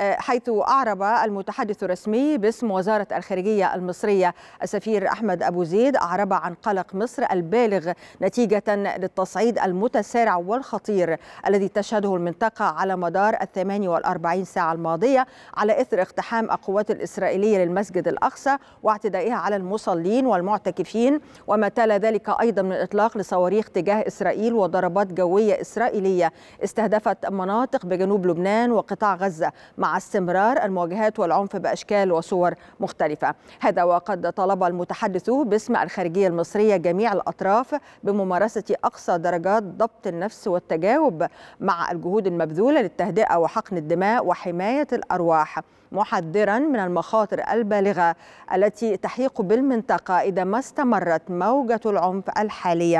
حيث أعرب المتحدث الرسمي باسم وزارة الخارجية المصرية السفير أحمد أبو زيد أعرب عن قلق مصر البالغ نتيجة للتصعيد المتسارع والخطير الذي تشهده المنطقة على مدار ال 48 ساعة الماضية على إثر اقتحام القوات الإسرائيلية للمسجد الأقصى واعتدائها على المصلين والمعتكفين وما تلا ذلك أيضا من إطلاق لصواريخ تجاه إسرائيل وضربات جوية إسرائيلية استهدفت مناطق بجنوب لبنان وقطاع غزة مع مع استمرار المواجهات والعنف بأشكال وصور مختلفة هذا وقد طلب المتحدث باسم الخارجية المصرية جميع الأطراف بممارسة أقصى درجات ضبط النفس والتجاوب مع الجهود المبذولة للتهدئة وحقن الدماء وحماية الأرواح محذرا من المخاطر البالغة التي تحيق بالمنطقة إذا ما استمرت موجة العنف الحالية